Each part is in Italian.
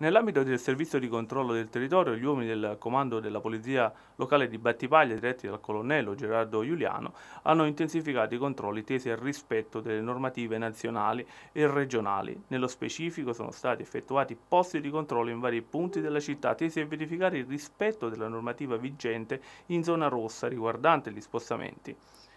Nell'ambito del servizio di controllo del territorio, gli uomini del comando della polizia locale di Battipaglia, diretti dal colonnello Gerardo Giuliano, hanno intensificato i controlli tesi al rispetto delle normative nazionali e regionali. Nello specifico sono stati effettuati posti di controllo in vari punti della città tesi a verificare il rispetto della normativa vigente in zona rossa riguardante gli spostamenti.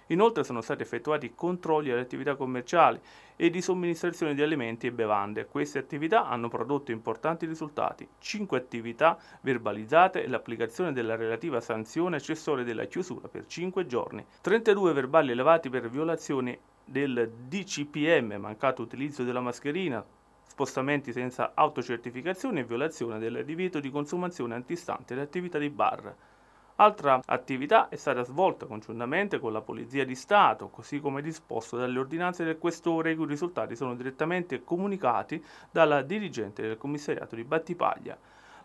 Inoltre sono stati effettuati controlli alle attività commerciali e di somministrazione di alimenti e bevande. Queste attività hanno prodotto importanti risultati. Cinque attività verbalizzate e l'applicazione della relativa sanzione accessoria della chiusura per 5 giorni. 32 verbali elevati per violazioni del DCPM, mancato utilizzo della mascherina, spostamenti senza autocertificazione e violazione del divieto di consumazione antistante le attività di bar. Altra attività è stata svolta congiuntamente con la Polizia di Stato, così come disposto dalle ordinanze del questore, i cui risultati sono direttamente comunicati dalla dirigente del commissariato di Battipaglia.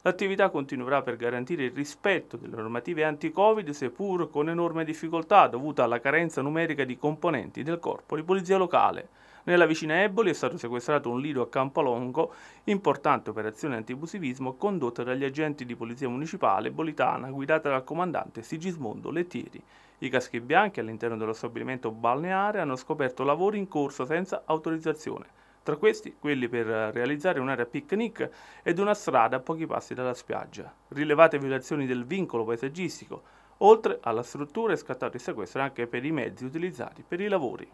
L'attività continuerà per garantire il rispetto delle normative anti-Covid, seppur con enorme difficoltà dovuta alla carenza numerica di componenti del corpo di polizia locale. Nella vicina Eboli è stato sequestrato un lido a Campolongo, importante operazione antibusivismo condotta dagli agenti di polizia municipale bolitana guidata dal comandante Sigismondo Lettieri. I caschi bianchi all'interno dello stabilimento balneare hanno scoperto lavori in corso senza autorizzazione tra questi quelli per realizzare un'area picnic ed una strada a pochi passi dalla spiaggia. Rilevate violazioni del vincolo paesaggistico, oltre alla struttura è scattato il sequestro anche per i mezzi utilizzati per i lavori.